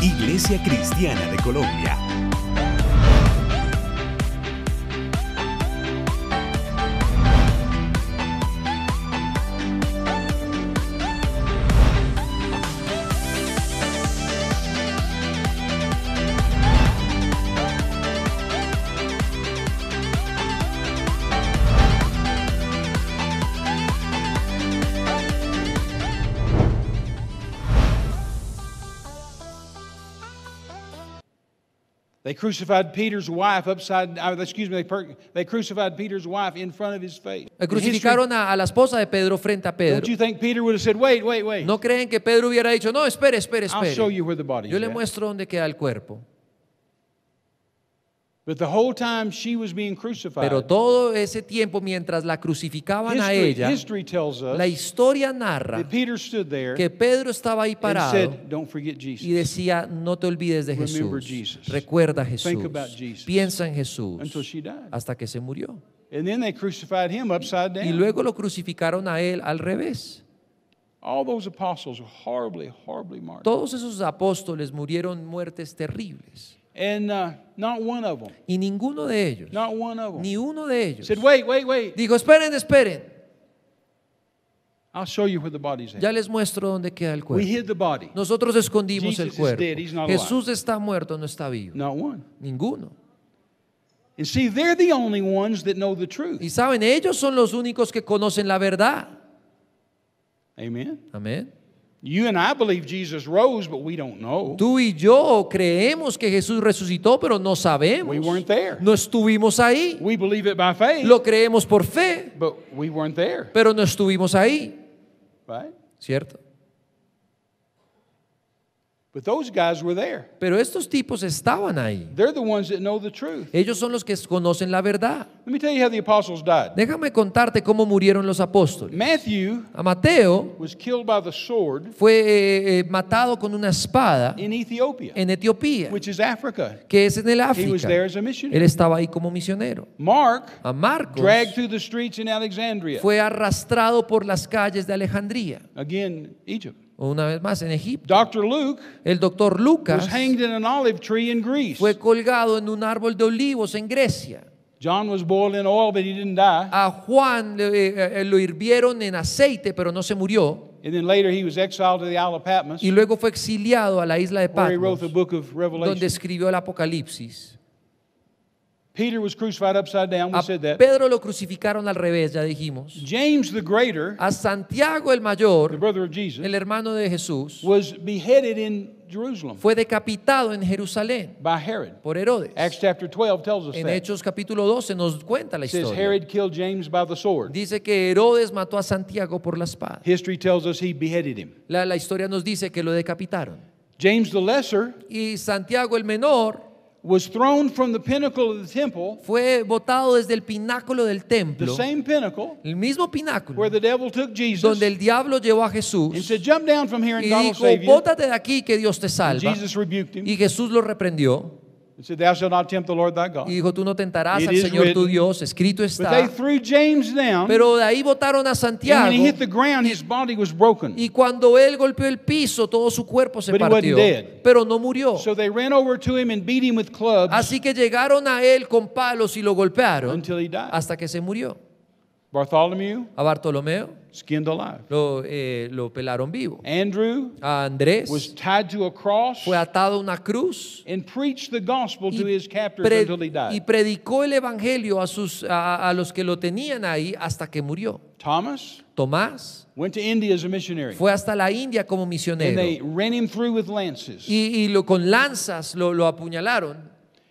Iglesia Cristiana de Colombia crucified Peter's wife upside, down. Uh, excuse me, they, they crucified Peter's wife in front of his face. Crucificaron a, a, la esposa de Pedro frente a Pedro. Don't you think Peter would have said, wait, wait, wait. No creen que Pedro hubiera dicho, no, espere, espere, espere. I'll show you where the body Yo le muestro dónde queda el cuerpo. Pero todo ese tiempo mientras la crucificaban a ella, la historia narra que Pedro estaba ahí parado y decía, no te olvides de Jesús, recuerda a Jesús, piensa en Jesús, hasta que se murió. Y luego lo crucificaron a él al revés. Todos esos apóstoles murieron muertes terribles. Uh, Em. Y ninguno de ellos. Em. Ni uno de ellos. wait, wait, wait. Dijo, esperen, esperen. Ya les muestro dónde queda el cuerpo. Nosotros escondimos el cuerpo. Jesús está muerto, no está vivo. Ninguno. Y saben, ellos son los únicos que conocen la verdad. Amén. You and I believe Jesus rose, but we don't know. Tú y yo creemos que Jesús resucitó, pero no sabemos. We weren't there. No estuvimos ahí. We believe it by faith, Lo creemos por fe, but we weren't there. pero no estuvimos ahí. Right? ¿Cierto? Pero estos tipos estaban ahí. Ellos son los que conocen la verdad. Déjame contarte cómo murieron los apóstoles. A Mateo fue eh, eh, eh, matado con una espada en Etiopía, que es en el África. Él estaba ahí como misionero. Mark Marcos fue arrastrado por las calles de Alejandría. Again, Egypt una vez más en Egipto. el doctor Lucas fue colgado en un árbol de olivos en Grecia. A Juan eh, eh, lo hirvieron en aceite, pero no se murió. y luego fue exiliado a la isla de Patmos, donde escribió el Apocalipsis. Peter was crucified upside down. We a said that. Pedro lo crucificaron al revés, ya dijimos. James the Greater, a Santiago el Mayor, the brother of Jesus, el hermano de Jesús, was beheaded in Jerusalem, fue decapitado en Jerusalén by Herod. por Herodes. Acts chapter 12 tells us en that. Hechos capítulo 12 nos cuenta la historia. Says Herod killed James by the sword. Dice que Herodes mató a Santiago por la espada. History tells us he beheaded him. La, la historia nos dice que lo decapitaron. James the Lesser y Santiago el Menor fue botado desde el pináculo del templo, el mismo pináculo donde el diablo llevó a Jesús y dijo, bótate de aquí que Dios te salva. Y Jesús lo reprendió. Y dijo, tú no tentarás al Señor tu Dios, escrito está. Pero de ahí votaron a Santiago. Y cuando él golpeó el piso, todo su cuerpo se partió. Pero no murió. Así que llegaron a él con palos y lo golpearon hasta que se murió. Bartholomew, a Bartolomeo skinned alive. Lo, eh, lo pelaron vivo. Andrew a Andrés was tied to a cross fue atado a una cruz and preached the gospel to his captors until he died. y predicó el evangelio a, sus, a, a los que lo tenían ahí hasta que murió. Thomas, Tomás Went to India as a missionary. Fue hasta la India como misionero. And they ran him through with lances. Y, y lo, con lanzas lo, lo apuñalaron.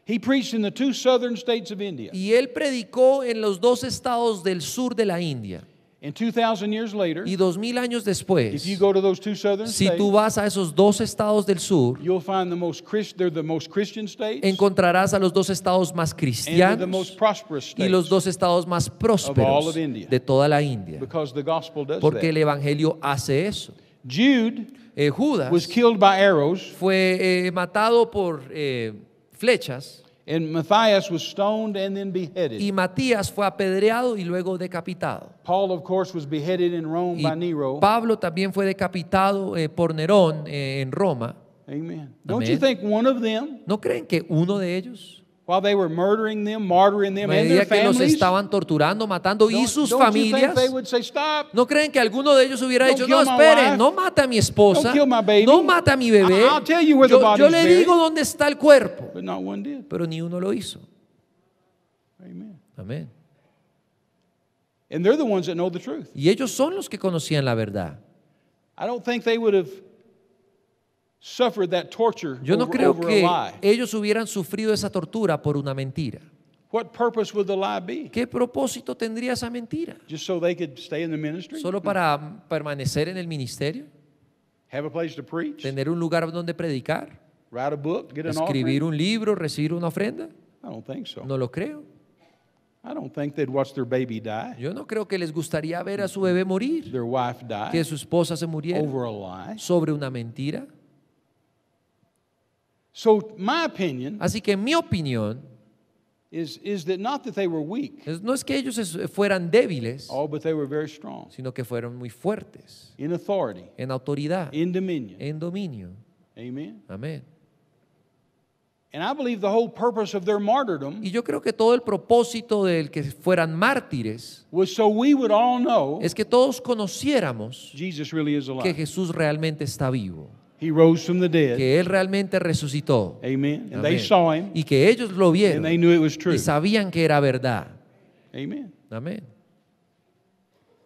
He preached in the two southern states of India. Y él predicó en los dos estados del sur de la India. And 2000 years later, y 2000 años después, if you go to those two southern si states, tú vas a esos dos estados del sur, you'll find the most, they're the most Christian states, encontrarás a los dos estados más cristianos the most prosperous states y los dos estados más prósperos of all of India, de toda la India, because the gospel does porque that. el Evangelio hace eso. Jude eh, Judas was killed by arrows, fue eh, matado por... Eh, flechas. And Matthias was stoned and then beheaded. Y Matías fue apedreado y luego decapitado. Paul, of course, was beheaded in Rome by Nero. Pablo también fue decapitado eh, por Nerón eh, en Roma. Amen. Don't you think one of them, ¿No creen que uno de ellos While they que los estaban torturando, matando y sus familias. ¿No creen que alguno de ellos hubiera dicho, no, esperen, no mata a mi esposa, no mata a mi bebé? yo, le digo dónde está el cuerpo. Pero ni uno lo hizo. Amén. Y ellos son los que conocían la verdad. I don't think they would yo no creo que ellos hubieran sufrido esa tortura por una mentira. ¿Qué propósito tendría esa mentira? ¿Solo para permanecer en el ministerio? ¿Tener un lugar donde predicar? ¿Escribir un libro, recibir una ofrenda? No lo creo. Yo no creo que les gustaría ver a su bebé morir. Que su esposa se muriera. Sobre una mentira. Así que mi opinión no es que ellos fueran débiles, oh, sino que fueron muy fuertes en autoridad, en dominio. Amén. Y yo creo que todo el propósito del que fueran mártires es que todos conociéramos que Jesús realmente está vivo. He rose from the dead. que él realmente resucitó. Amen. And they saw him, y que ellos lo vieron. And they knew it was true. Y sabían que era verdad. Amen. Amén.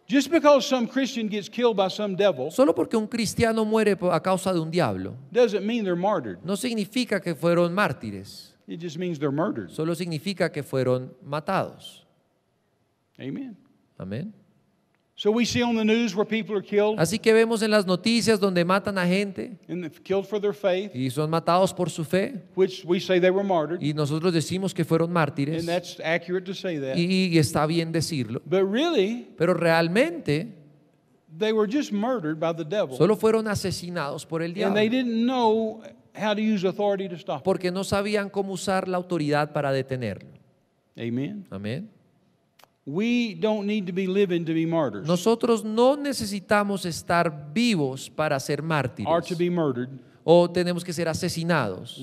Just because some Christian gets killed by some devil, solo porque un cristiano muere a causa de un diablo, doesn't mean they're martyred. No significa que fueron mártires. It just means they're murdered. Solo significa que fueron matados. Amen. Amen. Así que vemos en las noticias donde matan a gente y son matados por su fe. y nosotros decimos que fueron mártires. Y, está bien decirlo. Pero realmente solo fueron asesinados por el diablo. Porque no sabían cómo usar la autoridad para detenerlo. Amén. Nosotros no necesitamos estar vivos para ser mártires o tenemos que ser asesinados.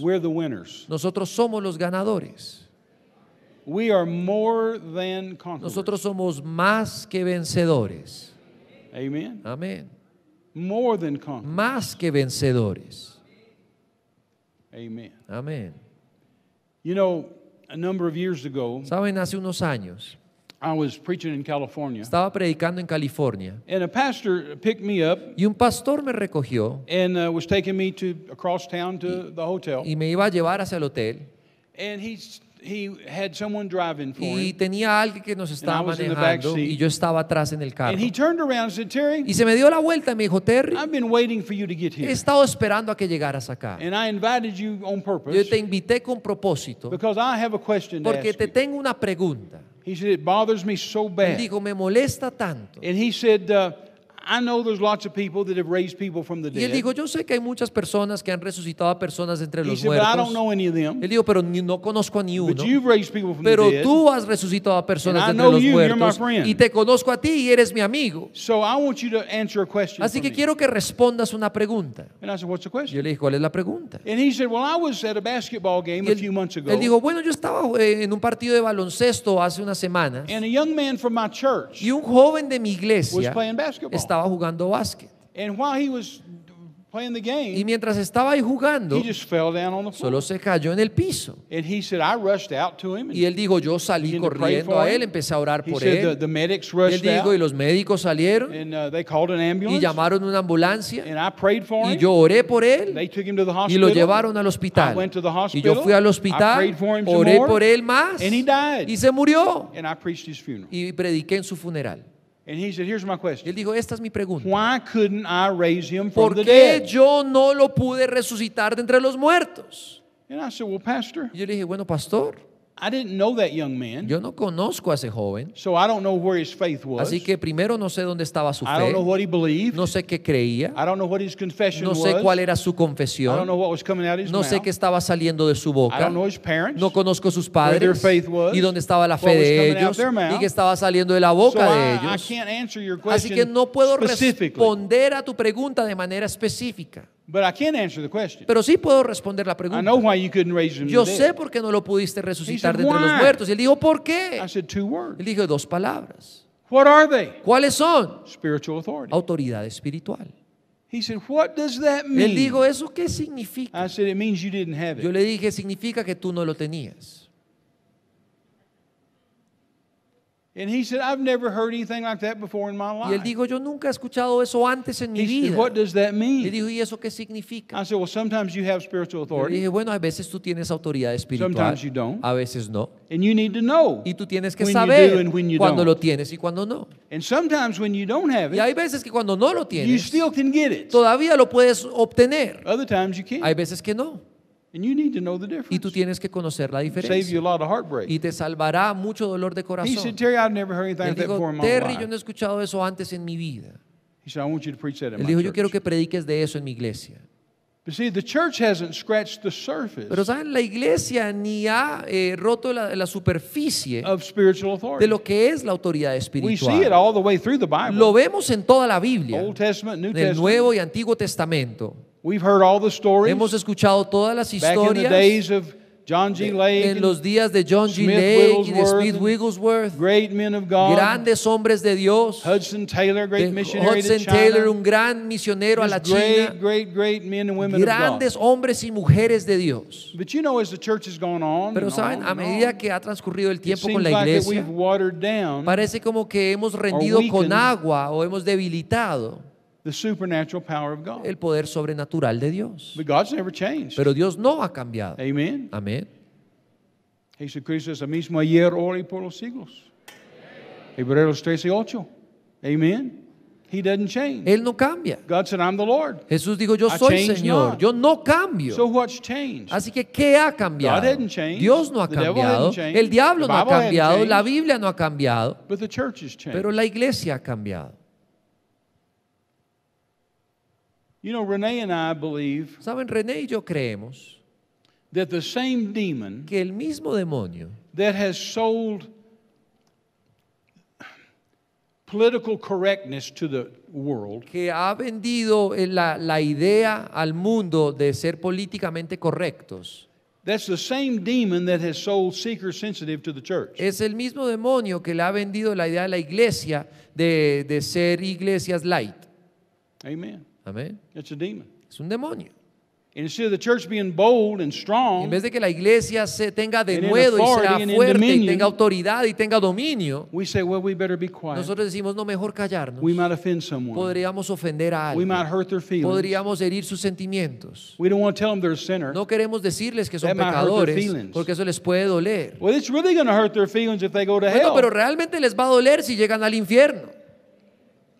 Nosotros somos los ganadores. Nosotros somos más que vencedores. Amen. Amen. Más que vencedores. Amen. Amén. Saben, hace unos años I was preaching in California. Estaba predicando en California. And a pastor picked me up. Y un pastor me recogió. And uh, was taking me to across town to y, the hotel. Y me iba a llevar hacia el hotel. And he he had someone driving for y him. tenía alguien que nos estaba manejando y yo estaba atrás en el carro. And he turned around and said, Terry, y se me dio la vuelta y me dijo, Terry, I've been waiting for you to get here. he estado esperando a que llegaras acá. And I invited you on purpose yo te invité con propósito because I have a question porque to ask te tengo una pregunta. He said, It bothers me so bad. Dijo, me molesta tanto. And he said, uh, Y él dijo, yo sé que hay muchas personas que han resucitado a personas entre los muertos. Él dijo, pero no conozco a ni uno. Pero tú has resucitado a personas entre los muertos y te conozco a ti y eres mi amigo. Así que quiero que respondas una pregunta. y Yo le dije, ¿cuál es la pregunta? él, dijo, bueno, yo estaba eh, en un partido de baloncesto hace unas semanas y un joven de mi iglesia estaba jugando básquet. y mientras estaba ahí jugando, solo se cayó en el piso. y él dijo, yo salí corriendo a él, empecé a orar por él. y los médicos salieron uh, y llamaron una ambulancia y yo oré por él y lo llevaron al hospital. Y yo fui al hospital, oré por él más y se murió y prediqué en su funeral. And he said, Here's my question. Él dijo, esta es mi pregunta. Why couldn't I raise him from ¿Por the dead? yo no lo pude resucitar de entre los muertos? And I said, Well, Pastor, Y yo le dije, bueno, pastor, yo no conozco a ese joven. Así que primero no sé dónde estaba su fe. No sé qué creía. no sé cuál era su confesión. no sé qué estaba saliendo de su boca. no conozco sus padres y dónde estaba la fe de ellos y qué estaba saliendo de la boca de ellos. Así que no puedo responder a tu pregunta de manera específica. Pero sí puedo responder la pregunta. Yo sé por qué no lo pudiste resucitar de entre los muertos. Y él dijo, ¿por qué? I Él dijo dos palabras. ¿Cuáles son? Autoridad espiritual. He digo Él dijo, ¿eso qué significa? Yo le dije, significa que tú no lo tenías. And he said, I've never heard anything like that before in my life. Y él dijo, yo nunca he escuchado eso antes en mi he vida. Said, What does that mean? Le dijo, ¿y eso qué significa? I said, well, sometimes you have spiritual authority. Le dije, bueno, a veces tú tienes autoridad espiritual. Sometimes you don't. A veces no. And you need to know y tú tienes que when saber you do and when you cuando don't. lo tienes y cuando no. And sometimes when you don't have it, y hay veces que cuando no lo tienes, you still can get it. todavía lo puedes obtener. Other times you can't. Hay veces que no. Y tú tienes que conocer la diferencia. Y te salvará mucho dolor de corazón. dijo, Terry, yo no he escuchado eso antes en mi vida. Él dijo, yo quiero que prediques de eso en mi iglesia. Pero saben, la iglesia ni ha eh, roto la, la superficie de lo que es la autoridad espiritual. Lo vemos en toda la Biblia, del Nuevo y Antiguo Testamento. Hemos escuchado todas las historias. en los días de John G. Lake y de Smith Wigglesworth, grandes hombres de Dios, Hudson Taylor, un gran misionero a la China, great, grandes hombres y mujeres de Dios. Pero saben, a medida que ha transcurrido el tiempo con la iglesia, parece como que hemos rendido con agua o hemos debilitado el poder sobrenatural de Dios. Pero Dios no ha cambiado. Amen. Amén. mismo ayer, y por los siglos. Hebreos He doesn't change. Él no cambia. Jesús dijo, yo soy Señor, yo no cambio. Así que, ¿qué ha cambiado? Dios no ha cambiado, el diablo no ha cambiado, la Biblia no ha cambiado, pero la iglesia ha cambiado. You know, Renee and I believe Saben, René y yo creemos that the same demon que el mismo demonio that has sold political correctness to the world que ha vendido eh, la, la idea al mundo de ser políticamente correctos That's the same demon that has sold seeker sensitive to the church. Es el mismo demonio que le ha vendido la idea a la iglesia de, de ser iglesias light. Amen. Es un demonio. en vez de que la iglesia se tenga de nuevo y sea fuerte y tenga autoridad y tenga dominio, nosotros decimos, no, mejor callarnos. Podríamos ofender a alguien. Podríamos herir sus sentimientos. No queremos decirles que son pecadores porque eso les puede doler. pero realmente les va a doler si llegan al infierno.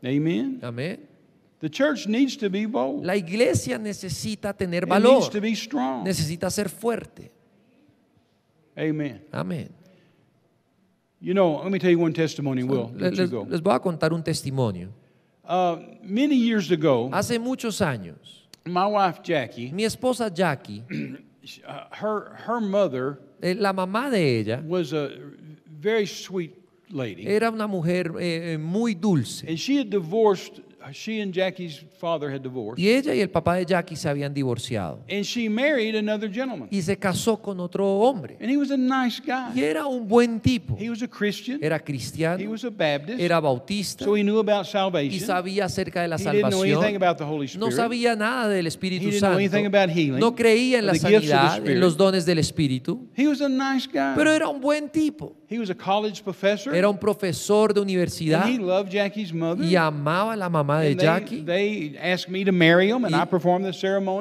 Amen. Amén. The church needs to be bold. La iglesia necesita tener It valor. Needs to be strong. Necesita ser fuerte. Amen. Amen. You know, let me tell you one testimony, Will. Les, you voy a contar un testimonio. Uh, many years ago, Hace muchos años, my wife Jackie, mi esposa Jackie, uh, her, her mother, eh, la mamá de ella, was a very sweet lady. Era una mujer eh, eh, muy dulce. And she had divorced she and Jackie's Y ella y el papá de Jackie se habían divorciado. Y se casó con otro hombre. Y era un buen tipo. Era cristiano. Era bautista. Y sabía acerca de la salvación. No sabía nada del Espíritu Santo. no creía en la sanidad, en los dones del Espíritu. Pero era un buen tipo. Era un profesor de universidad. Y amaba a la mamá de Jackie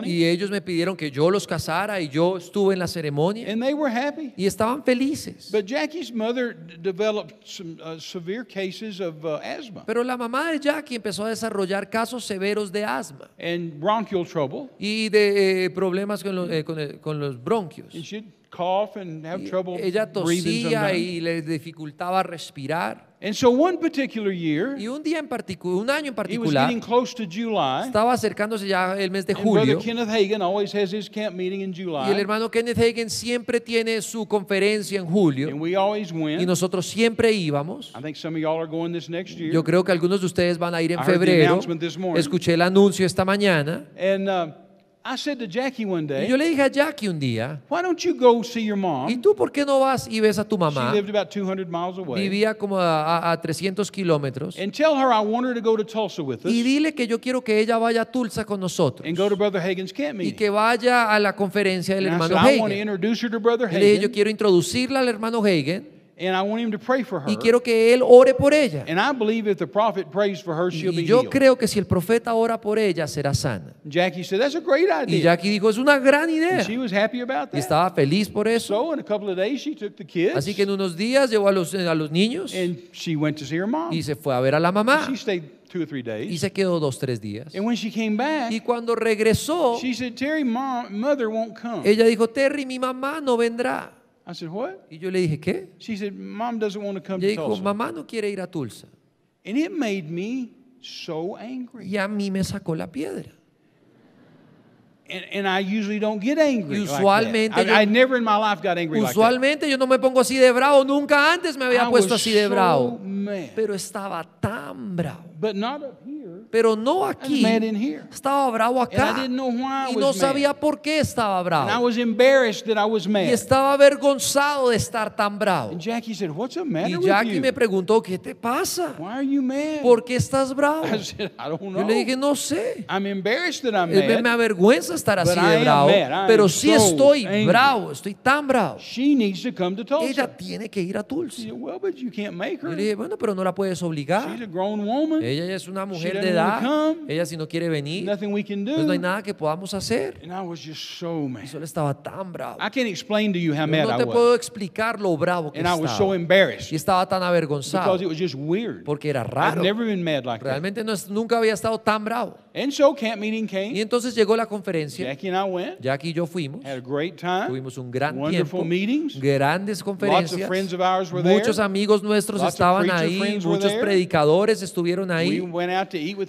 y, ellos me pidieron que yo los casara y yo estuve en la ceremonia. Y estaban felices. Pero la mamá de Jackie empezó a desarrollar casos severos de asma. And bronchial trouble. Y de eh, problemas eh, eh, con los, bronquios. ella tosía y le dificultaba respirar y un día en particular, un año en particular, estaba acercándose ya el mes de julio. y el hermano Kenneth Hagen siempre tiene su conferencia en julio. y nosotros siempre íbamos. Yo creo que algunos de ustedes van a ir en febrero. Escuché el anuncio esta mañana. Uh, I said to Jackie one day, yo le dije a Jackie un día, Why don't you go see your mom? ¿y tú por qué no vas y ves a tu mamá? She lived about 200 miles away. Vivía como a, a, a 300 kilómetros. And tell her I want her to go to Tulsa with us. Y dile que yo quiero que ella vaya a Tulsa con nosotros. And go to Brother Hagen's camp meeting. Y que vaya a la conferencia del and hermano I said, Hagen. I want to introduce her to Brother Hagen. Y le dije, yo quiero introducirla al hermano Hagen y quiero que él ore por ella. y yo creo que si el profeta ora por ella, será sana. Y Jackie dijo, es una gran idea. Y estaba feliz por eso. Así que en unos días llevó a los, niños y se fue a ver a la mamá. Y se quedó dos tres días. y cuando regresó, ella dijo, Terry, mi mamá no vendrá. I said, What? Y yo le dije, ¿qué? She said, Mom doesn't want to come Ella to dijo, Tulsa. mamá no quiere ir a Tulsa. And it made me so angry. Y a mí me sacó la piedra. And, I usually don't get angry usualmente, like that. I, I never in my life got angry usualmente like that. yo no me pongo así de bravo. Nunca antes me había I puesto así de bravo. Mad. Pero estaba tan bravo. But not up here. Pero no aquí. I was mad in here. Estaba bravo acá. And I didn't know why I y no sabía mad. por qué estaba bravo. And I was embarrassed that I was mad. Y estaba avergonzado de estar tan bravo. And Jackie said, What's the matter y Jackie with you? me preguntó, ¿qué te pasa? Why are you mad? ¿Por qué estás bravo? I said, I don't know. Yo le dije, no sé. I'm embarrassed that I'm mad. Me avergüenza estar así de bravo, pero sí estoy bravo, estoy tan bravo. Ella tiene que ir a Tulsa. le dije, bueno, pero no la puedes obligar. Ella es una mujer de edad. Ella si no quiere venir, pues no hay nada que podamos hacer. Y yo estaba tan bravo. no te puedo explicar lo bravo que estaba. Y estaba tan avergonzado porque era raro. Realmente nunca había estado tan bravo. Y entonces llegó la conferencia. Jackie, y yo fuimos. Tuvimos un gran tiempo. Grandes conferencias. Muchos amigos nuestros estaban ahí. Muchos predicadores estuvieron ahí.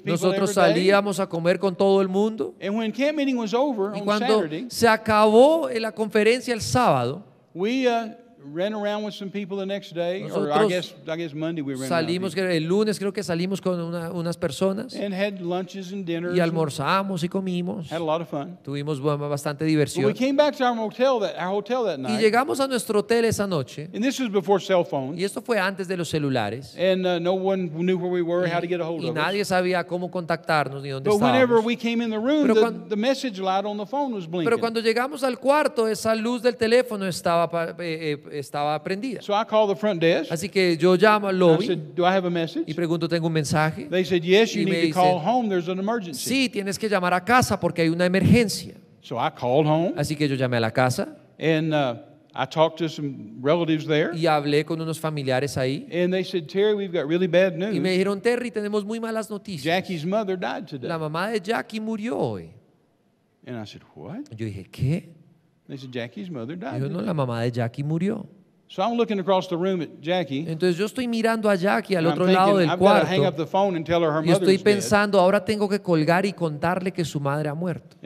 Nosotros salíamos a comer con todo el mundo. y cuando se acabó la conferencia el sábado, uh, ran around with some people the next day, or I guess, I guess Monday we ran salimos, around. el lunes creo que salimos con una, unas personas and had lunches and dinners y almorzamos y comimos. Had a lot of fun. Tuvimos bastante diversión. But we came back to our hotel that, our hotel that night. Y llegamos a nuestro hotel esa noche. And this was before cell phones. Y esto fue antes de los celulares. And uh, no one knew where we were, y, how to get a hold of us. y nadie sabía cómo contactarnos ni dónde estábamos. But estábamos. whenever we came in the room, the, the message light on the phone was blinking. pero cuando llegamos al cuarto, esa luz del teléfono estaba eh, eh, estaba prendida. Así que yo llamo al lobby a y pregunto, ¿tengo un mensaje? y me sí, tienes que llamar a casa porque hay una emergencia. Así que yo llamé a la casa uh, y hablé con unos familiares ahí. Y me dijeron, Terry, tenemos muy malas noticias. La mamá de Jackie murió hoy. Y Yo dije, ¿qué? no, la mamá de Jackie murió. Entonces yo estoy mirando a Jackie al otro lado del cuarto y estoy pensando, ahora tengo que colgar y contarle que su madre ha muerto.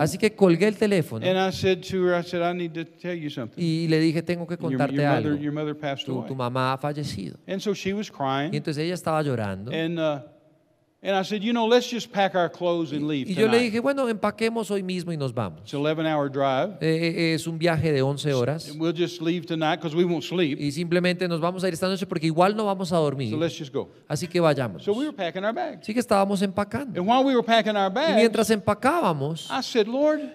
Así que colgué el teléfono y le dije, tengo que contarte algo. Tu, mamá ha fallecido. Y entonces ella estaba llorando. Uh, y yo le dije, bueno, empaquemos hoy mismo y nos vamos. Eh, eh, eh, es un viaje de 11 horas. Y simplemente nos vamos a ir esta noche porque igual no vamos a dormir. Así que vayamos. Así que estábamos empacando. y mientras empacábamos,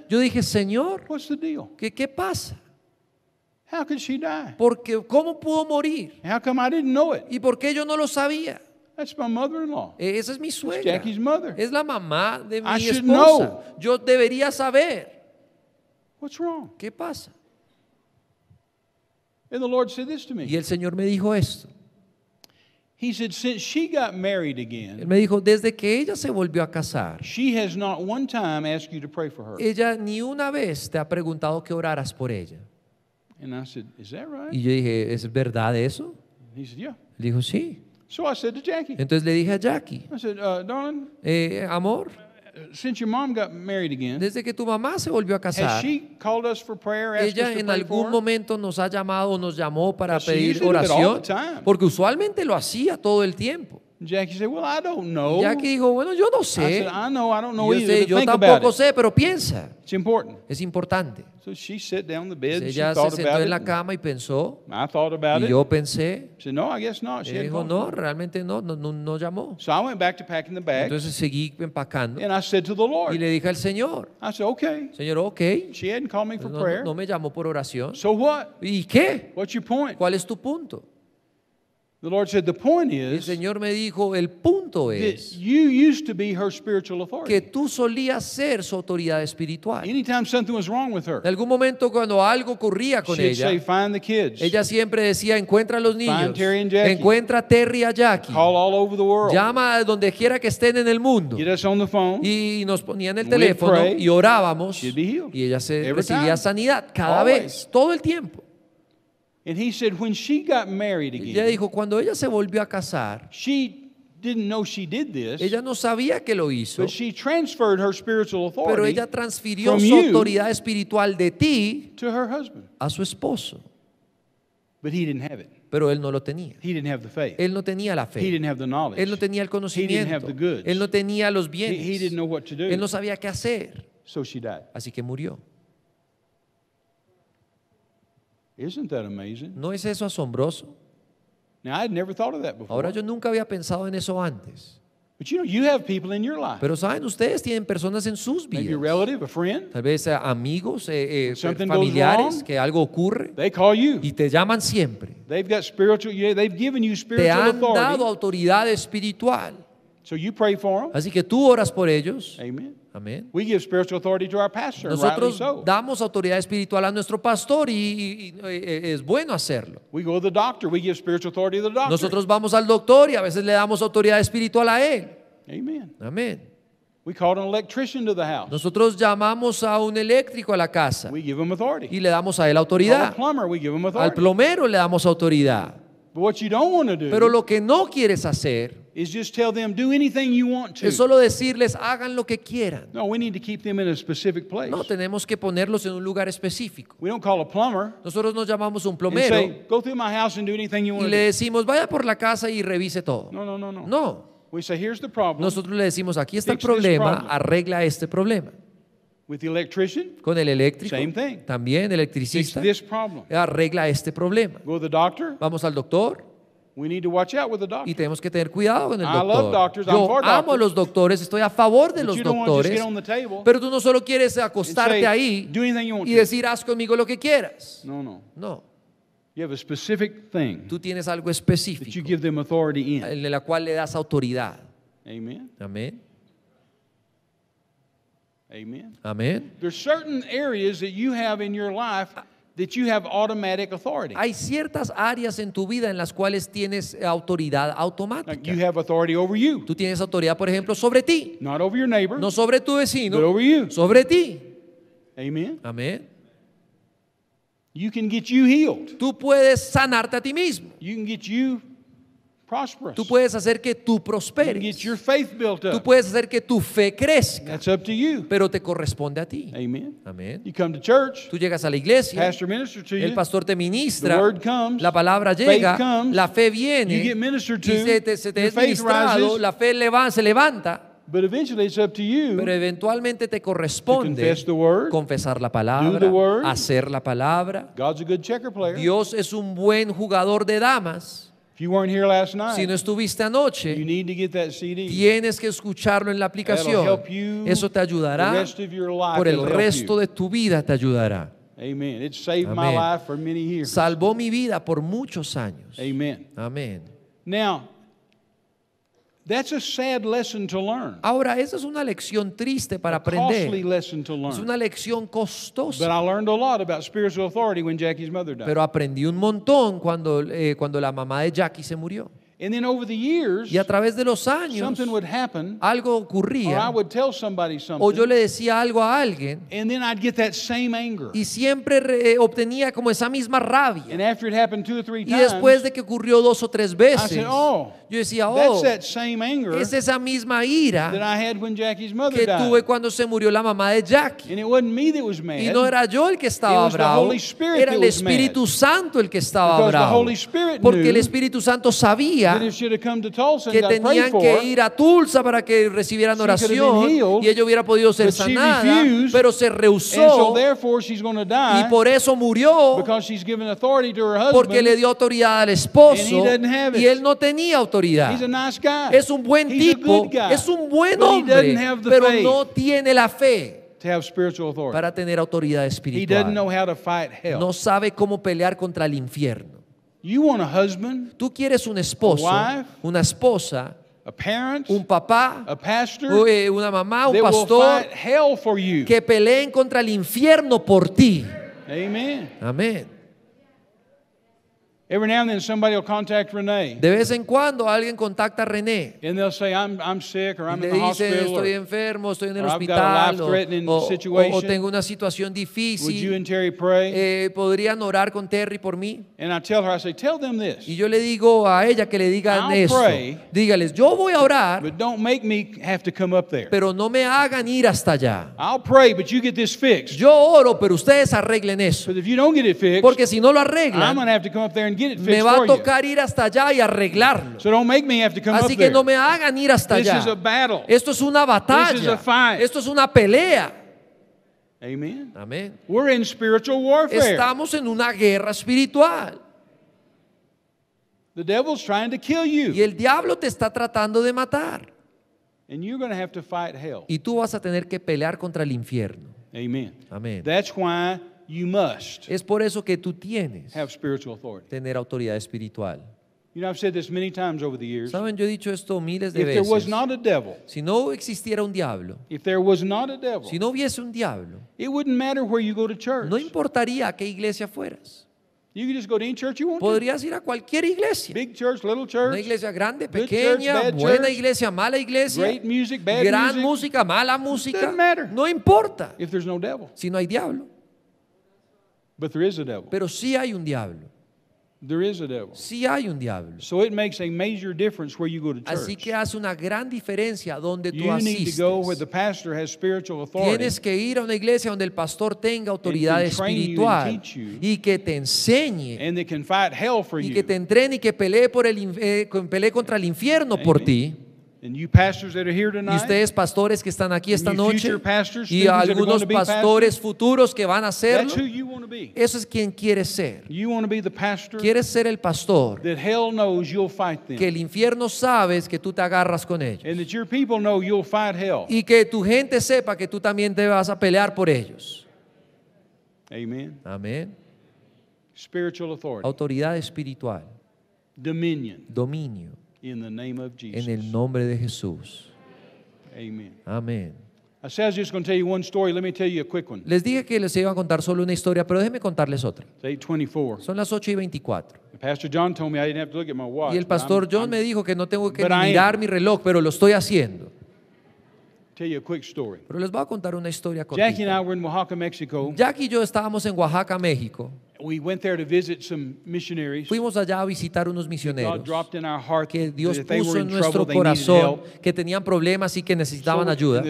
yo dije, Señor, ¿qué, pasa? Porque cómo pudo morir? ¿Y por qué yo no lo sabía? That's my mother-in-law. E, esa es mi suegra. Jackie's mother. Es la mamá de mi I esposa. Should know. Yo debería saber. What's wrong? ¿Qué pasa? And the Lord said this to me. Y el Señor me dijo esto. He said, Since she got married again, Él me dijo, desde que ella se volvió a casar, she has not one time asked you to pray for her. ella ni una vez te ha preguntado que oraras por ella. And I said, Is that right? Y yo dije, ¿es verdad eso? He said, yeah. Él dijo, sí. Entonces le dije a Jackie, amor, desde que tu mamá se volvió a casar, ella en algún momento nos ha llamado o nos llamó para pedir oración, porque usualmente lo hacía todo el tiempo. Jackie said, well, I don't know. Jackie dijo, bueno, yo no sé. I said, I know, I don't know yo either, sé, yo tampoco sé, pero piensa. It's important. Es importante. So she sat down the bed, ella she thought se sentó about en la cama y pensó. I thought about y yo pensé. She said, no, I guess not. She dijo, no, realmente no, no, no, llamó. So I went back to packing the bag, Entonces seguí empacando. And I said to the Lord, y le dije al Señor. I said, okay. Señor, okay. She hadn't called me for no, prayer. no me llamó por oración. So what? ¿Y qué? What's your point? ¿Cuál es tu punto? el Señor me dijo, el punto es que tú solías ser su autoridad espiritual. en algún momento cuando algo ocurría con ella, ella siempre decía, encuentra a los niños, encuentra a Terry a Jackie, llama a donde quiera que estén en el mundo. Y nos ponían el teléfono y orábamos y ella se recibía sanidad cada vez, todo el tiempo. And he said when she got married again. Ella dijo cuando ella se volvió a casar. She didn't know she did this. Ella no sabía que lo hizo. But she transferred her spiritual authority pero ella transfirió su autoridad espiritual de ti to her husband. a su esposo. But he didn't have it. Pero él no lo tenía. He didn't have the faith. Él no tenía la fe. He didn't have the knowledge. Él no tenía el conocimiento. He didn't have the goods. Él no tenía los bienes. He, he didn't know what to do. Él no sabía qué hacer. So she died. Así que murió. ¿No es eso asombroso? Ahora yo nunca había pensado en eso antes. Pero saben, ustedes tienen personas en sus vidas. Tal vez eh, amigos, eh, eh, familiares, que algo ocurre. Y te llaman siempre. got spiritual, they've given you spiritual te han dado autoridad espiritual. Em. Así que tú oras por ellos. Amen. Nosotros damos autoridad espiritual a nuestro pastor y, eh, eh, es bueno hacerlo. Nosotros vamos al doctor y a veces le damos autoridad espiritual a él. Nosotros llamamos a un eléctrico a la casa y le damos a él autoridad. Al plomero le damos autoridad. Pero lo que no quieres hacer es solo decirles hagan lo que quieran. No, we need to keep them in a specific place. No, tenemos que ponerlos en un lugar específico. We don't call a plumber. Nosotros no llamamos un plomero. Y le decimos vaya por la casa y revise todo. No, no, no, no. Nosotros le decimos aquí está el problema, arregla este problema. With the electrician, con el eléctrico, también electricista, arregla este problema. Go the doctor, Vamos al doctor. We need to watch out with the doctor. Y tenemos que tener cuidado con el doctor. I love doctors, Yo I'm for amo a los doctores, estoy a favor de los doctores. pero tú no solo quieres acostarte ahí y decir haz conmigo lo que quieras. No, no. No. You have a specific thing tú tienes algo específico en la cual le das autoridad. amén Amén. Amen. Amen. certain areas that you have in your life ah, hay ciertas áreas en tu vida en las cuales tienes eh, autoridad automática. Tú tienes autoridad, por ejemplo, sobre ti. no sobre tu vecino, sobre ti. Tú puedes sanarte a ti mismo. You Tú puedes hacer que tú prosperes. Tú puedes hacer que tu fe crezca. Pero te corresponde a ti. Tú llegas a la iglesia. El pastor te ministra. La palabra llega. La fe viene. Y se te, se te es ministrado. La fe se levanta. Pero eventualmente te corresponde confesar la palabra, hacer la palabra. Dios es un buen jugador de damas si no estuviste anoche, tienes que escucharlo en la aplicación. Eso te ayudará por el resto de tu vida, te ayudará. Salvó mi vida por muchos años. Amén. Amén. Ahora, esa es una lección triste para aprender. Es una lección costosa. Pero aprendí un montón cuando, eh, cuando la mamá de Jackie se murió y a través de los años algo ocurría o yo le decía algo a alguien y siempre eh, obtenía como esa misma rabia. Y después de que ocurrió dos o tres veces, oh, yo decía, oh, es esa misma ira que tuve cuando se murió la mamá de Jackie. Y no era yo el que estaba bravo, era el Espíritu Santo el que estaba bravo. Porque el Espíritu Santo sabía que tenían que ir a Tulsa para que recibieran oración y ella hubiera podido ser sanada, pero se rehusó y por eso murió porque le dio autoridad al esposo y él no tenía autoridad. Es un buen tipo, es un buen hombre, pero no tiene la fe. Para tener autoridad espiritual. No sabe cómo pelear contra el infierno. Tú quieres un esposo, una esposa, un papá, eh, una mamá, un pastor que peleen contra el infierno por ti. Amén. Every now and then somebody will contact Renee. De vez en cuando alguien contacta a René. And they'll say, I'm, I'm sick or I'm in the dice, hospital, estoy enfermo, estoy en el hospital I've got a o, o, o, tengo una situación difícil. Would you and Terry pray? Eh, ¿Podrían orar con Terry por mí? And I tell her, I say, tell them this. Y yo le digo a ella que le digan I'll esto. Pray, Dígales, yo voy a orar, but don't make me have to come up there. pero no me hagan ir hasta allá. I'll pray, but you get this fixed. Yo oro, pero ustedes arreglen eso. Because if you don't get it fixed, Porque si no lo arreglan, I'm going have to come up there and me va a tocar ir hasta allá y arreglarlo. Así que no me hagan ir hasta allá. Esto es una batalla. Esto es una pelea. Amén. Estamos en una guerra espiritual. Y el diablo te está tratando de matar. Y tú vas a tener que pelear contra el infierno. Amen. That's why You must Es por eso que tú tienes have spiritual authority. tener autoridad espiritual. You know, I've said this many times over the years. Saben, yo he dicho esto miles de If there was not a devil, Si no existiera un diablo, if there was not a devil, si no hubiese un diablo, it wouldn't matter where you go to church. no importaría a qué iglesia fueras. You can just go to any church you want. Podrías ir a cualquier iglesia. Big church, little church, Una iglesia grande, Good church, pequeña, buena church, iglesia, mala iglesia, great music, bad gran music. música, mala música. matter. No importa If there's no devil, si no hay diablo. Pero sí hay un diablo. Sí hay un diablo. Así que hace una gran diferencia donde tú you asistes. Need to Tienes que ir a una iglesia donde el pastor tenga autoridad espiritual y que te enseñe y que te entrene y que pelee, por el, eh, pelee contra el infierno por ti. Y ustedes pastores que están aquí esta noche y algunos pastores futuros que van a ser eso es quien quiere ser. Quieres ser el pastor que el infierno sabes que tú te agarras con ellos y que tu gente sepa que tú también te vas a pelear por ellos. Amén. Autoridad espiritual. Dominio en el nombre de Jesús. Amén. Les dije que les iba a contar solo una historia, pero déjenme contarles otra. Son las 8 y 24. Y el pastor John me dijo que no tengo que mirar mi reloj, pero lo estoy haciendo. Pero les voy a contar una historia cortita. Jack y yo estábamos en Oaxaca, México. Fuimos allá a visitar unos misioneros que Dios puso en nuestro corazón que tenían problemas y que necesitaban ayuda.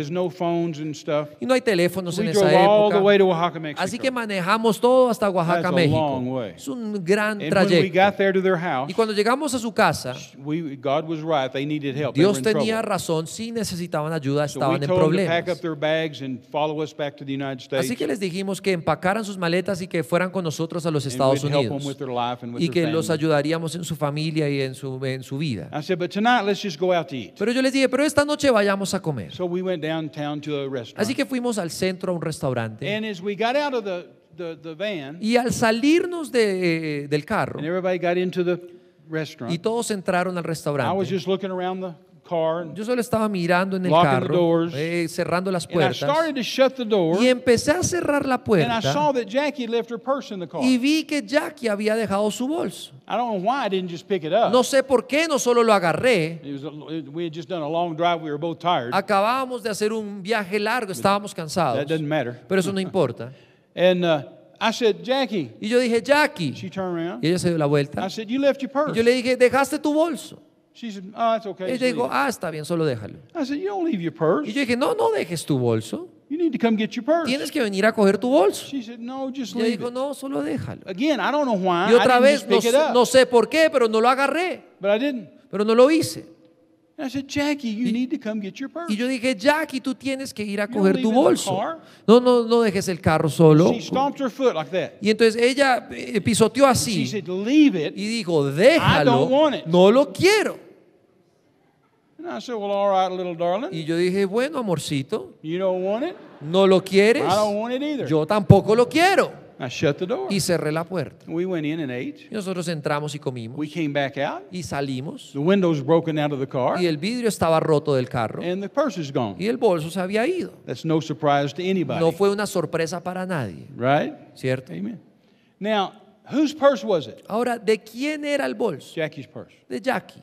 Y no hay teléfonos en esa época. Así que manejamos todo hasta Oaxaca, México. Es un gran trayecto. Y cuando llegamos a su casa, Dios tenía razón, si necesitaban ayuda, estaban en problemas. Así que les dijimos que empacaran sus maletas y que fueran con nosotros a los Estados em Unidos y que los ayudaríamos en su familia y en su, en su vida. Pero yo les dije, pero esta noche vayamos a comer. Así que fuimos al centro a un restaurante. Y al salirnos de, del carro, y todos entraron al restaurante, yo solo estaba mirando en el carro, eh, cerrando las puertas. y empecé a cerrar la puerta. Y vi que Jackie había dejado su bolso. No sé por qué no solo lo agarré. Acabábamos de hacer un viaje largo, estábamos cansados. Pero eso no importa. Uh, y yo dije, Jackie. Y ella se dio la vuelta. yo le dije, dejaste tu bolso. She said, "Ah, Ella dijo, ah, está bien, solo déjalo. Y yo dije, no, no dejes tu bolso. Tienes que venir a coger tu bolso. She said, no, Yo digo, no, solo déjalo. Y otra vez, no, sé- por qué, pero no lo agarré, pero no lo hice y, yo dije, Jackie, tú tienes que ir a coger tu bolso. No, no, no dejes el carro solo. Y entonces ella eh, pisoteó así. Y dijo, déjalo, no lo quiero. Y yo dije, bueno, amorcito, no lo quieres. Yo tampoco lo quiero y cerré la puerta. Y nosotros entramos y comimos. Y salimos. Y el vidrio estaba roto del carro. Y el bolso se había ido. no No fue una sorpresa para nadie. Right? ¿Cierto? Now, whose purse was it? Ahora, ¿de quién era el bolso? De Jackie.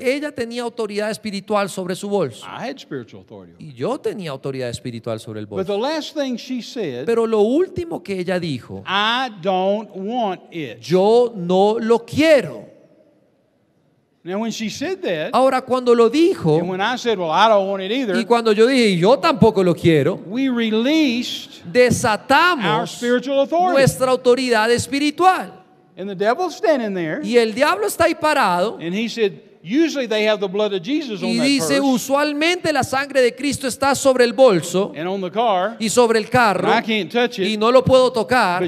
Ella tenía autoridad espiritual sobre su bolso. Y yo tenía autoridad espiritual sobre el bolso. Pero lo último que ella dijo, yo no lo quiero. Ahora cuando lo dijo y cuando yo dije yo tampoco lo quiero, we desatamos nuestra autoridad espiritual. Y el diablo está ahí parado. y dice, usualmente la sangre de Cristo está sobre el bolso y sobre el carro y no lo puedo tocar.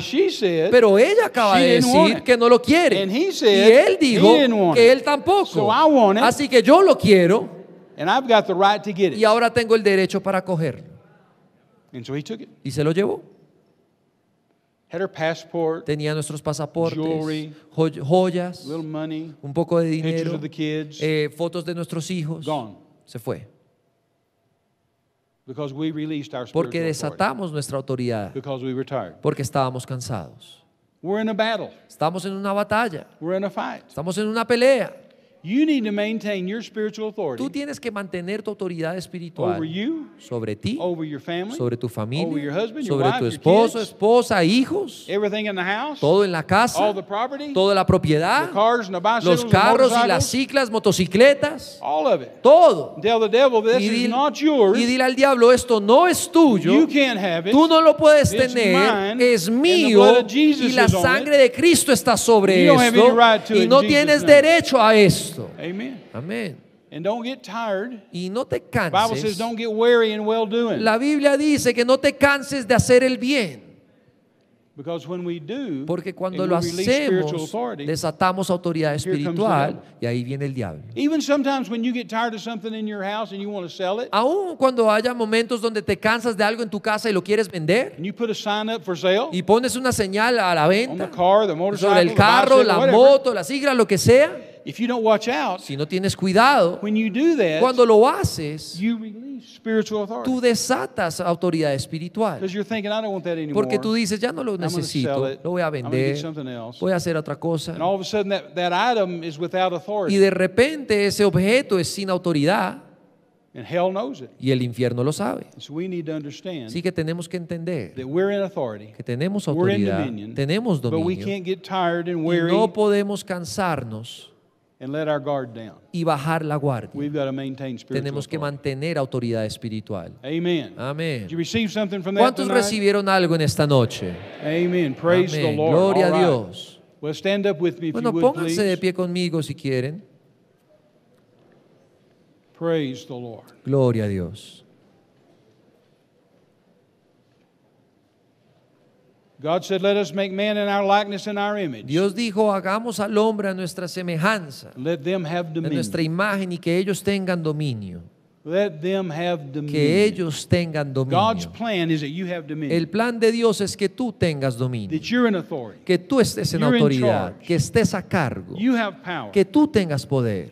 pero ella acaba de decir que no lo quiere. y él dijo que él tampoco. Así que yo lo quiero y ahora tengo el derecho para cogerlo. Y se lo llevó tenía nuestros pasaportes, joyas, un poco de dinero, eh, fotos de nuestros hijos. Se fue. porque desatamos nuestra autoridad. Porque estábamos cansados. Estamos en una batalla. Estamos en una pelea. Tú tienes que mantener tu autoridad espiritual sobre ti, sobre tu familia, sobre tu esposo, esposa, hijos, todo en la casa, toda la propiedad, los carros y las ciclas, motocicletas, todo. y, dile, al diablo, esto no es tuyo, tú no lo puedes tener, es mío y la sangre de Cristo está sobre esto y no tienes derecho a esto. Amén. Y no te canses. La Biblia dice que no te canses de hacer el bien. Porque cuando lo hacemos, desatamos autoridad espiritual y ahí viene el diablo. Aún cuando haya momentos donde te cansas de algo en tu casa y lo quieres vender y pones una señal a la venta sobre el carro, la moto, la sigla, lo que sea si no tienes cuidado, cuando lo haces, tú desatas autoridad espiritual. Porque tú dices, ya no lo necesito, lo voy a vender, voy a hacer otra cosa. Y de repente ese objeto es sin autoridad. Y el infierno lo sabe. Así que tenemos que entender que tenemos autoridad, tenemos dominio, no podemos cansarnos y bajar la guardia. Tenemos que mantener autoridad espiritual. Amén. ¿Cuántos recibieron algo en esta noche? Amén. Gloria a Dios. bueno, pónganse de pie conmigo si quieren. Gloria a Dios. Dios dijo, hagamos al hombre a nuestra semejanza, a nuestra imagen y que ellos tengan dominio. Que ellos tengan dominio. El plan de Dios es que tú tengas dominio, que tú estés en autoridad, que estés a cargo, que tú tengas poder,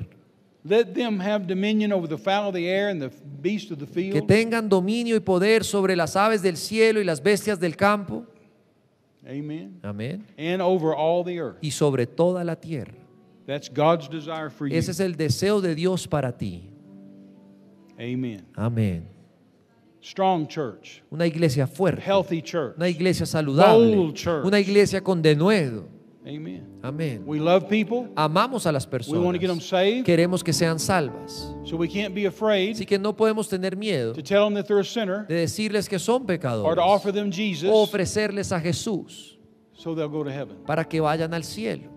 que tengan dominio y poder sobre las aves del cielo y las bestias del campo, Amén. Y sobre toda la tierra. Ese es el deseo de Dios para ti. Amén. Strong church. Una iglesia fuerte. Healthy church. Una iglesia saludable. Una iglesia con denuedo. Amén. Amamos a las personas. Queremos que sean salvas. Así que no podemos tener miedo de decirles que son pecadores o ofrecerles a Jesús para que vayan al cielo.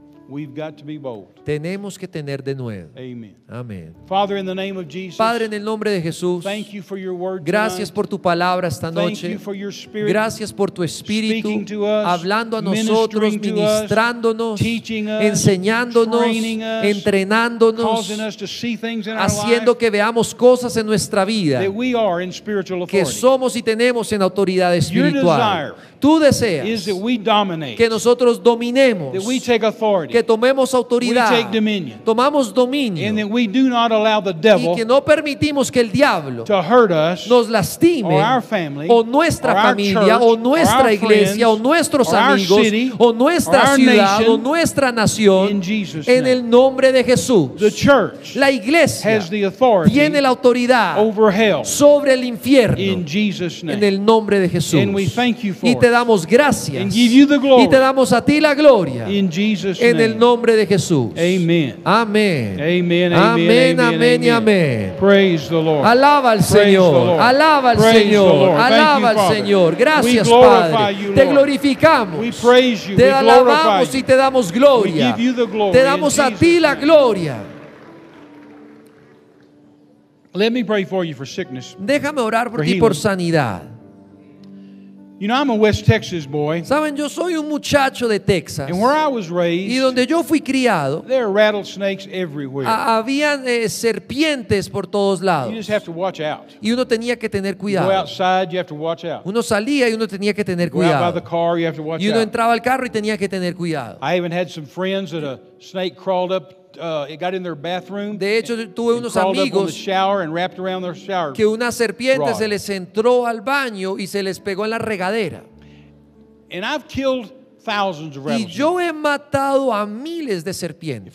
Tenemos que tener de nuevo. Amén. Padre, en el nombre de Jesús, gracias por tu palabra esta noche. gracias por tu espíritu hablando a nosotros, ministrándonos, enseñándonos, entrenándonos, haciendo que veamos cosas en nuestra vida que somos y tenemos en autoridad espiritual tú deseas que nosotros dominemos, que tomemos autoridad, tomamos dominio y que no permitimos que el diablo nos lastime o nuestra familia o nuestra iglesia o nuestros amigos o nuestra ciudad o nuestra nación en el nombre de Jesús. La iglesia tiene la autoridad sobre el infierno en el nombre de Jesús. Y te te damos gracias. Y te damos a ti la gloria. en el nombre de Jesús. Amén. Amén. Amén. Amén. Amén. amén. Praise the Lord. Alaba al Señor. Alaba al Señor. Alaba al Señor. Gracias, Padre. te glorificamos. We praise you. Te alabamos y te damos gloria. Te damos a ti la gloria. Let me pray for you for sickness, Déjame orar por ti por sanidad. You know, I'm a West Texas boy. Saben, yo soy un muchacho de Texas. And where I was raised, y donde yo fui criado, there rattlesnakes everywhere. había eh, serpientes por todos lados. You have to watch out. Y uno tenía que tener cuidado. Uno salía y uno tenía que tener cuidado. y uno entraba al carro y tenía que tener cuidado. I even had some friends that a snake crawled up Uh, De hecho, tuve unos amigos que una serpiente se les entró al baño y se les pegó en la regadera. And I've killed y yo he matado a miles de serpientes.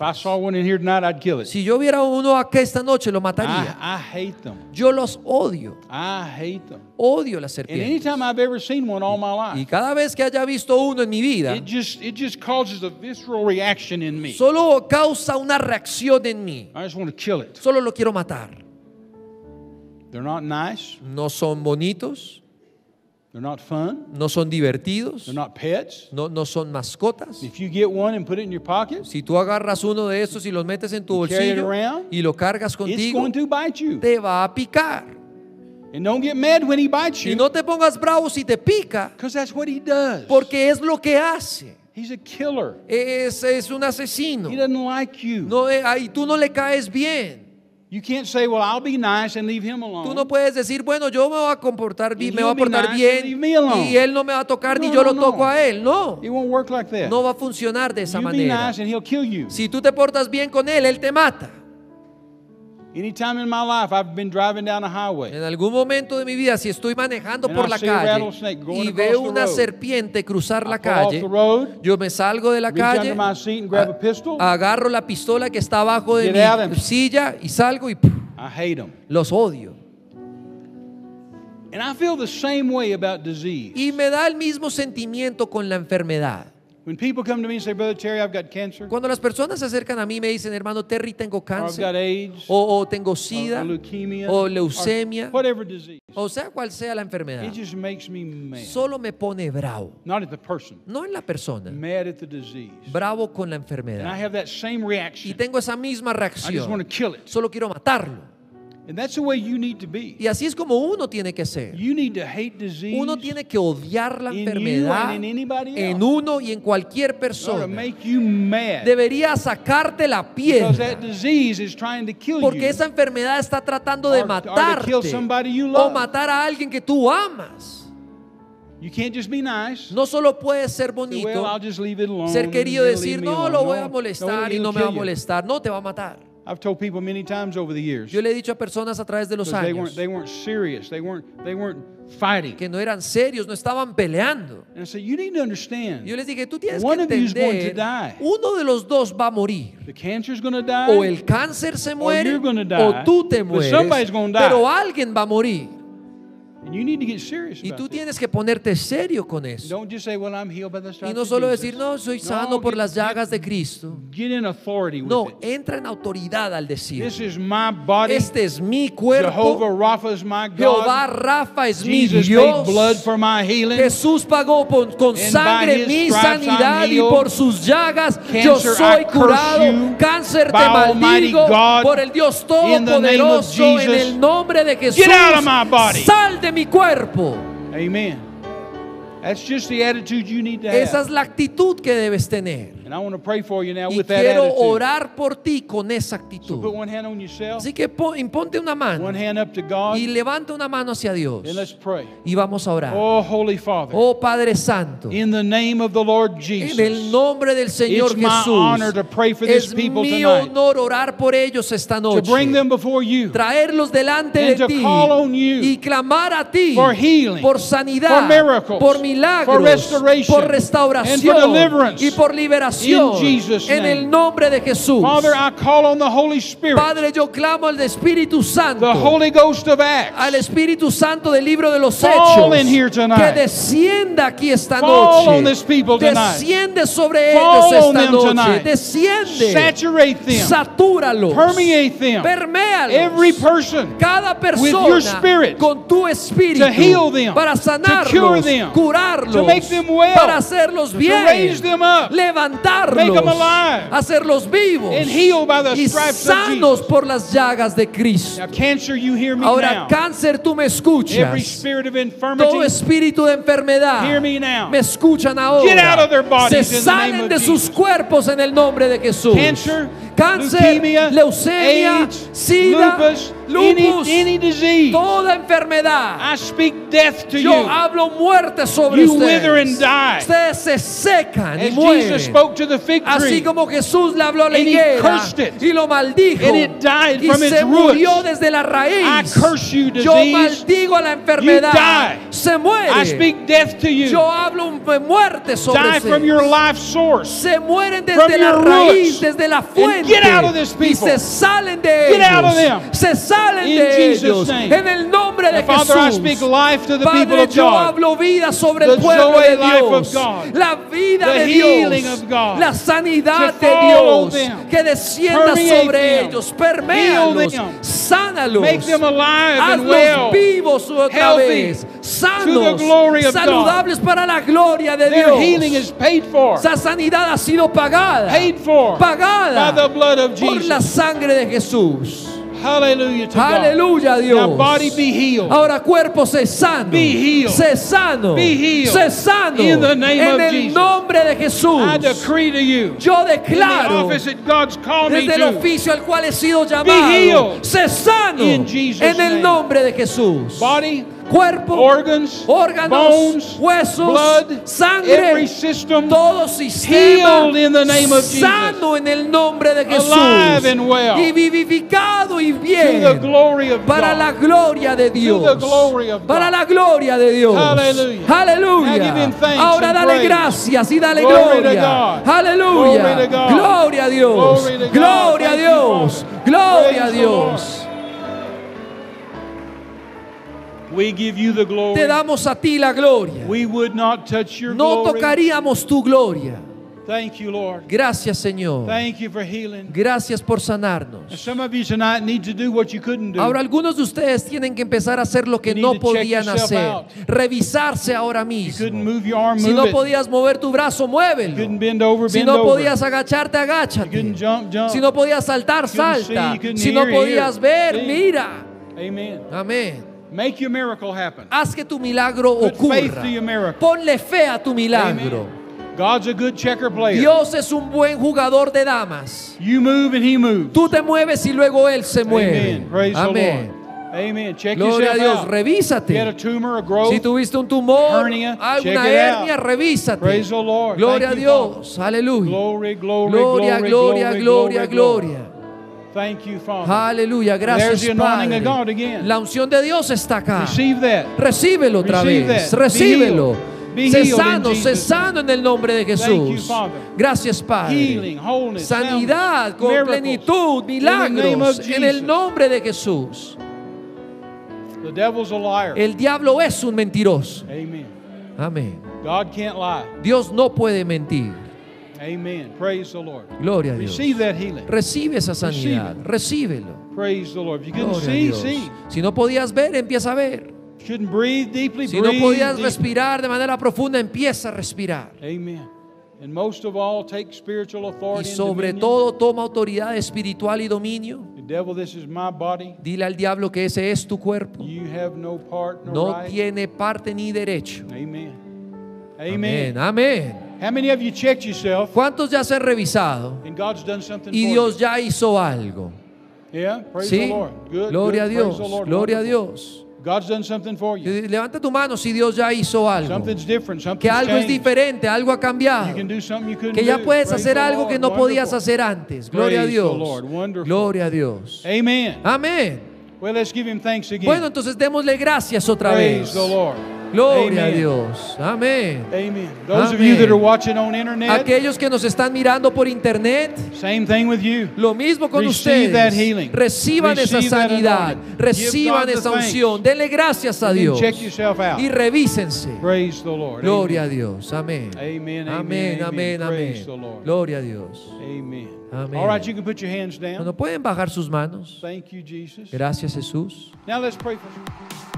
Si yo viera uno aquí esta noche, lo mataría. Yo los odio. Odio las serpientes. Y cada vez que haya visto uno en mi vida, solo causa una reacción en mí. Solo lo quiero matar. No son bonitos, no son divertidos. No, son mascotas. si tú agarras uno de estos y los metes en tu bolsillo y lo cargas contigo, te va a picar. Y no te pongas bravo si te pica. Porque es lo que hace. Es, un asesino. No, y eh, tú no le caes bien. Tú no puedes decir, bueno, yo me voy a comportar bien, me voy a comportar bien y él no me va a tocar ni yo lo toco a él. No. No va a funcionar de esa manera. Si tú te portas bien con él, él te mata. En algún momento de mi vida, si estoy manejando por la calle y veo una serpiente cruzar la calle, yo me salgo de la calle, agarro la pistola que está abajo de mi silla y salgo y em. los odio. Y me da el mismo sentimiento con la enfermedad. Cuando las personas se acercan a mí me dicen, hermano Terry, tengo cáncer, o, o tengo sida, o leucemia, o sea cual sea la enfermedad, solo me pone bravo. No en la persona, bravo con la enfermedad. Y tengo esa misma reacción. Solo quiero matarlo. Y así es como uno tiene que ser. uno tiene que odiar la enfermedad en uno y en cualquier persona. Debería sacarte la piel porque esa enfermedad está tratando de matarte o matar a alguien que tú amas. No solo puedes ser bonito, ser querido, decir, no, lo voy a molestar y no me va a molestar, no te va a matar. Yo le he dicho a personas a través de los años. Que no eran serios, no estaban peleando. Yo les dije, tú tienes que entender. Uno de los dos va a morir. O el cáncer se muere. O tú te mueres. Pero alguien va a morir. Y tú tienes que ponerte serio con eso. Y no solo decir, no, soy sano por las llagas de Cristo. No, entra en autoridad al decir, este es mi cuerpo, Jehová Rafa es mi Dios, Jesús pagó con sangre mi sanidad y por sus llagas yo soy curado, cáncer te maldigo por el Dios Todopoderoso, en el nombre de Jesús, sal de mi cuerpo. Amen. That's just the attitude you need to Esa have. es la actitud que debes tener y quiero orar por ti con esa actitud. Así que imponte una mano y levanta una mano hacia Dios y vamos a orar. Oh, oh Padre Santo, en el nombre del Señor Jesús, es mi honor orar por ellos esta noche, traerlos delante de ti y clamar a ti por sanidad, por milagros, por restauración y por liberación salvación en el nombre de Jesús. Father, I call on the Holy Spirit, Padre, yo clamo al Espíritu Santo, the Holy Ghost of Acts, al Espíritu Santo del libro de los Fall Hechos, que descienda aquí esta Fall noche, desciende sobre Fall ellos esta noche, tonight. desciende, Saturate them. satúralos, permeate them. perméalos, Every person cada persona with your spirit, con tu Espíritu, to heal them, para sanarlos, to cure them, curarlos, to make them well, para hacerlos bien, to raise them up, levantarlos, Em hacerlos vivos y sanos por las llagas de Cristo. Ahora, cáncer, tú me escuchas. Todo espíritu de enfermedad, me escuchan ahora. Se salen de sus cuerpos en el nombre de Jesús cáncer, leucemia, sida, lupus, toda enfermedad. Yo hablo muerte sobre ustedes. Ustedes se secan y mueren. Así como Jesús le habló a la y lo maldijo y se murió desde la raíz. Yo maldigo a la enfermedad. Se muere. Yo hablo eh, muerte sobre se mueren desde la raíz, desde la fuente. Get y se salen de ellos. Se de En el nombre de Jesús. Padre, yo hablo vida sobre el pueblo de Dios. La vida de Dios. La sanidad de Dios. Que descienda sobre ellos. Permea. Sánalos. Make vivos otra vez sanos, saludables para la gloria de Dios. Esa sanidad ha sido pagada, pagada por la sangre de Jesús. Aleluya, Dios. Ahora cuerpo se sano. Se sano. Se sano. en el nombre de Jesús. Yo declaro desde el oficio al cual he sido llamado. Se sano. en el nombre de Jesús. Body, cuerpo, órganos, huesos, sangre, todo sistema sano en el nombre de Jesús y vivificado y bien para la gloria de Dios, para la gloria de Dios. Aleluya. Ahora dale gracias y dale gloria. Aleluya. Gloria a Dios. Gloria a Dios. Gloria a Dios. Te damos a ti la gloria. no tocaríamos tu gloria. Gracias, Señor. Gracias por sanarnos. Ahora algunos de ustedes tienen que empezar a hacer lo que no podían hacer. Revisarse ahora mismo. si no podías mover tu brazo, muévelo. si no podías agacharte, agáchate. Si no podías saltar, salta. si no podías ver, mira. Amén. Haz que tu milagro ocurra. Ponle fe a tu milagro. Dios es un buen jugador de damas. Tú te mueves y luego él se mueve. Gloria a Dios, out. Si tuviste un tumor, hernia, una hernia, Praise Gloria a Dios, aleluya. Gloria, gloria, gloria, gloria. Aleluya, gracias Padre. La unción de Dios está acá. Recíbelo otra vez. vez. Sé Recíbelo. sé sano en el nombre de Jesús. gracias, Padre. Sanidad con plenitud, milagros en el nombre de Jesús. El diablo es un mentiroso. Amén. Dios no puede mentir. Amen. Gloria a Dios. Recibe esa sanidad. Recíbelo. Praise the Si no podías ver, empieza a ver. Si no podías respirar de manera profunda, empieza a respirar. Amen. Y sobre todo toma autoridad espiritual y dominio. Dile al diablo que ese es tu cuerpo. no tiene parte ni derecho. Amen. Amén. Amén. ¿Cuántos ya se han revisado? Y Dios ya hizo algo. ¿Sí? Gloria a Dios, gloria a Dios. Levanta tu mano si Dios ya hizo algo. que algo es diferente, algo ha cambiado. que ya puedes hacer algo que no podías hacer antes. Gloria a Dios. Gloria a Dios. Amén. Bueno, entonces démosle gracias otra vez. Gloria a Dios. Amén. Amen. Those Amén. Of you that are watching internet, Aquellos que nos están mirando por internet, same thing with you. lo mismo con Receive ustedes. That healing. Reciban esa sanidad, reciban esa unción. Denle gracias a Dios Check y revísense. Praise the Lord. Gloria a Dios. Amén. Amen. Amén. Amén. Amén. Gloria a Dios. Amén. Amén. All right, you can put your hands down. Bueno, pueden bajar sus manos. Thank you, Jesus. Gracias, Jesús. Now let's pray for you.